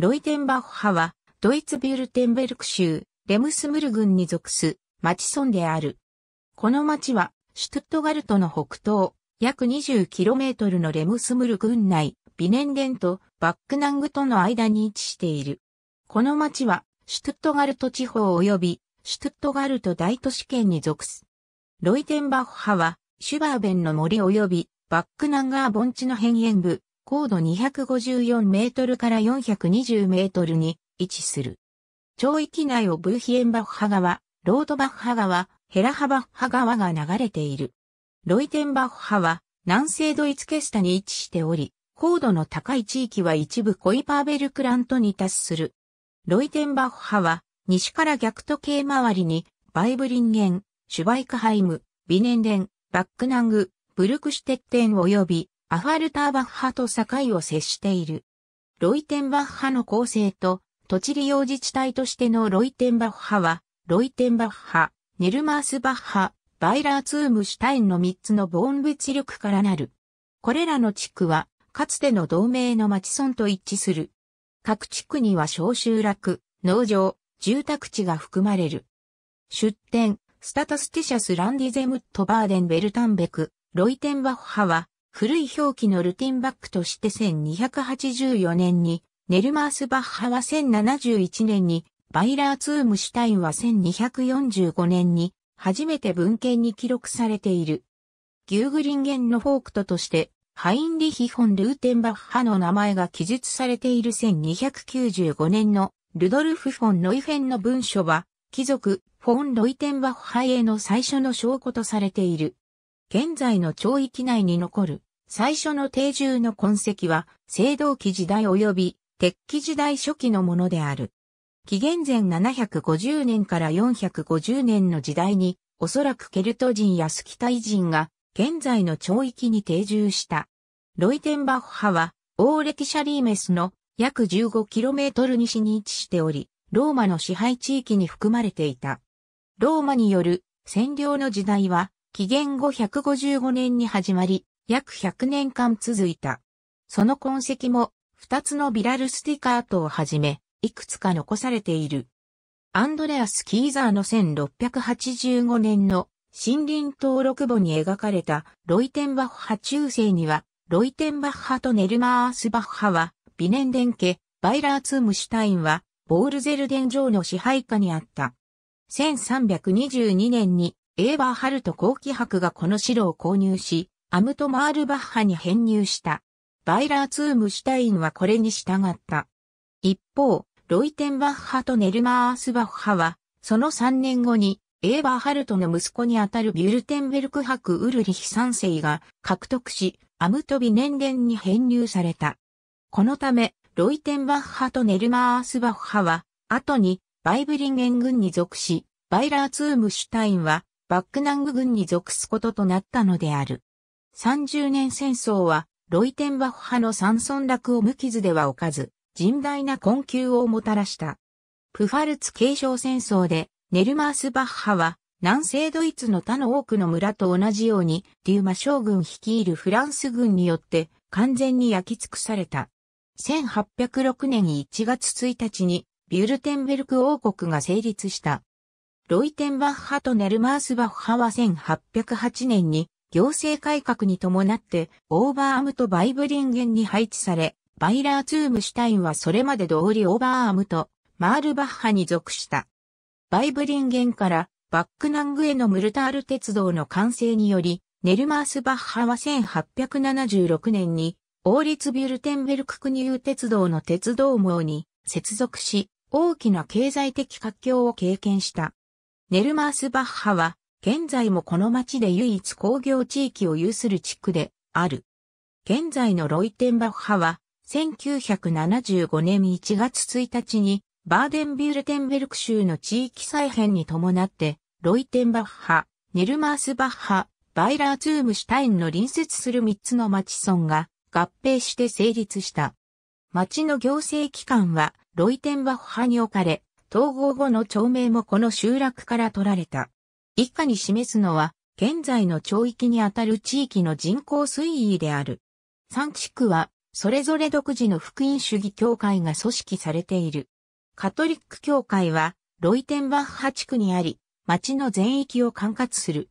ロイテンバッハは、ドイツビュルテンベルク州、レムスムル郡に属す、町村である。この町は、シュトゥットガルトの北東、約 20km のレムスムル郡内、ビネンデンとバックナングとの間に位置している。この町は、シュトゥットガルト地方及び、シュトゥットガルト大都市圏に属す。ロイテンバッハは、シュバーベンの森及び、バックナンガー盆地の辺縁部、高度254メートルから420メートルに位置する。町域内をブーヒエンバッハ川、ロードバッハ川、ヘラハバッハ川が流れている。ロイテンバッハは南西ドイツケスタに位置しており、高度の高い地域は一部コイパーベルクラントに達する。ロイテンバッハは西から逆時計回りにバイブリンゲン、シュバイクハイム、ビネンデン、バックナング、ブルクシュテッテン及びアファルターバッハと境を接している。ロイテンバッハの構成と、土地利用自治体としてのロイテンバッハは、ロイテンバッハ、ネルマースバッハ、バイラーツームシュタインの3つのボーン物力からなる。これらの地区は、かつての同盟の町村と一致する。各地区には小集落、農場、住宅地が含まれる。出店、スタタスティシャス・ランディゼムット・バーデン・ベルタンベク、ロイテンバッハは、古い表記のルティンバックとして1284年に、ネルマースバッハは1071年に、バイラーツームシュタインは1245年に、初めて文献に記録されている。ギューグリンゲンのフォークトとして、ハインリヒ・フォン・ルーテンバッハの名前が記述されている1295年のルドルフ・フォン・ノイフェンの文書は、貴族、フォン・ロイテンバッハへの最初の証拠とされている。現在の町域内に残る最初の定住の痕跡は、青銅器時代及び鉄器時代初期のものである。紀元前750年から450年の時代に、おそらくケルト人やスキタイ人が、現在の町域に定住した。ロイテンバッハは、オーレシャリーメスの約 15km 西に位置しており、ローマの支配地域に含まれていた。ローマによる占領の時代は、紀元後155年に始まり、約100年間続いた。その痕跡も、二つのビラルスティカートをはじめ、いくつか残されている。アンドレアス・キーザーの1685年の森林登録簿に描かれたロイテンバッハ中世には、ロイテンバッハとネルマースバッハは、ビネンデン家、バイラーツームシュタインは、ボールゼルデン城の支配下にあった。1322年に、エーバーハルト後期博がこの城を購入し、アムト・マールバッハに編入した。バイラーツームシュタインはこれに従った。一方、ロイテンバッハとネルマースバッハは、その3年後に、エーバーハルトの息子にあたるビュルテンベルク博ウルリヒ3世が獲得し、アムトビ年連に編入された。このため、ロイテンバッハとネルマースバッハは、後にバイブリンゲン軍に属し、バイラーツームシュタインはバックナング軍に属すこととなったのである。30年戦争は、ロイテンバッハの山村落を無傷では置かず、甚大な困窮をもたらした。プファルツ継承戦争で、ネルマース・バッハは、南西ドイツの他の多くの村と同じように、デューマ将軍率いるフランス軍によって完全に焼き尽くされた。1806年1月1日に、ビュルテンベルク王国が成立した。ロイテンバッハとネルマースバッハは1808年に行政改革に伴って、オーバーアームとバイブリンゲンに配置され、バイラーツームシュタインはそれまで通りオーバーアームとマールバッハに属した。バイブリンゲンからバックナングへのムルタール鉄道の完成により、ネルマースバッハは1876年に王立ビュルテンベルク国有鉄道の鉄道網に接続し、大きな経済的活況を経験した。ネルマースバッハは現在もこの町で唯一工業地域を有する地区である。現在のロイテンバッハは、1975年1月1日に、バーデンビュルテンベルク州の地域再編に伴って、ロイテンバッハ、ネルマースバッハ、バイラーツームシュタインの隣接する3つの町村が合併して成立した。町の行政機関はロイテンバッハに置かれ、統合後の町名もこの集落から取られた。以下に示すのは、現在の町域にあたる地域の人口推移である。3地区は、それぞれ独自の福音主義協会が組織されている。カトリック協会は、ロイテンバッハ地区にあり、町の全域を管轄する。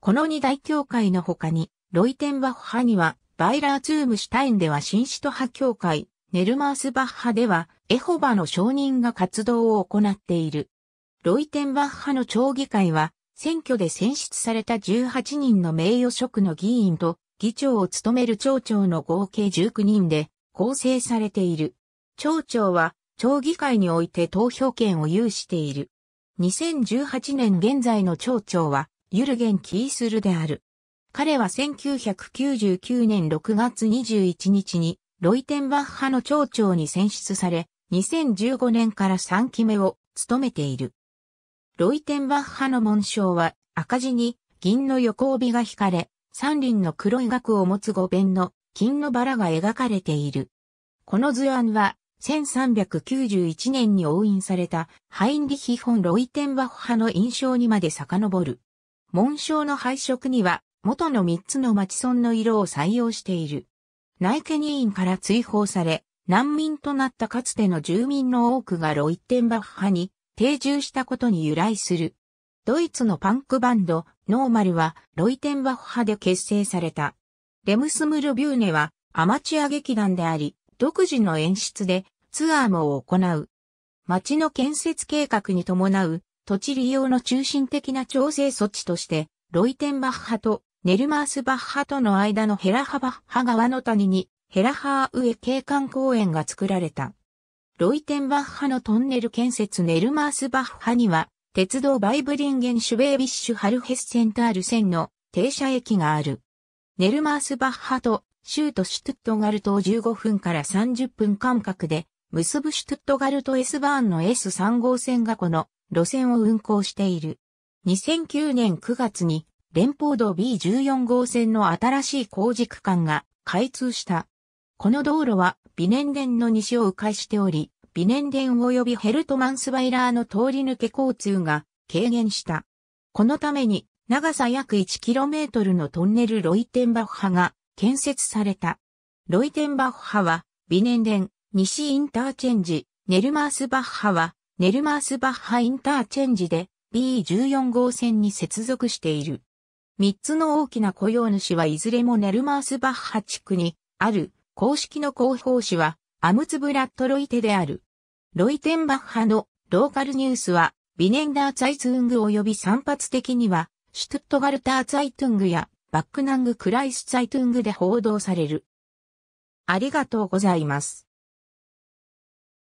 この二大教会の他に、ロイテンバッハには、バイラーツームシュタインでは新使徒派教会、ネルマースバッハでは、エホバの証人が活動を行っている。ロイテンバッハの町議会は、選挙で選出された18人の名誉職の議員と議長を務める町長の合計19人で構成されている。町長は町議会において投票権を有している。2018年現在の町長はユルゲン・キースルである。彼は1999年6月21日にロイテンバッハの町長に選出され、2015年から3期目を務めている。ロイテンバッハの紋章は赤字に銀の横帯が引かれ、三輪の黒い額を持つ五弁の金のバラが描かれている。この図案は1391年に押印されたハインリヒ・フォン・ロイテンバッハの印象にまで遡る。紋章の配色には元の三つの町村の色を採用している。ナイケニーンから追放され、難民となったかつての住民の多くがロイテンバッハに定住したことに由来する。ドイツのパンクバンド、ノーマルは、ロイテンバッハで結成された。レムスムルビューネは、アマチュア劇団であり、独自の演出で、ツアーも行う。町の建設計画に伴う、土地利用の中心的な調整措置として、ロイテンバッハとネルマースバッハとの間のヘラハバッハ川の谷にヘラハー上景観公園が作られた。ロイテンバッハのトンネル建設ネルマースバッハには、鉄道バイブリンゲンシュベービッシュハルヘスセンタール線の停車駅がある。ネルマースバッハと州都シュトゥットガルトを15分から30分間隔で結ぶシュトゥットガルト S バーンの S3 号線がこの路線を運行している。2009年9月に連邦道 B14 号線の新しい工事区間が開通した。この道路はビネンデンの西を迂回しており、ビネンデン及びヘルトマンスワイラーの通り抜け交通が軽減した。このために、長さ約 1km のトンネルロイテンバッハが建設された。ロイテンバッハは、ビネンデン、西インターチェンジ、ネルマースバッハは、ネルマースバッハインターチェンジで B14 号線に接続している。三つの大きな雇用主はいずれもネルマースバッハ地区にある公式の広報誌は、アムツブラッドロイテである。ロイテンバッハのローカルニュースは、ビネンダーツァイツング及び散発的には、シュトゥットガルターツァイトゥングやバックナングクライスツァイトゥングで報道される。ありがとうございます。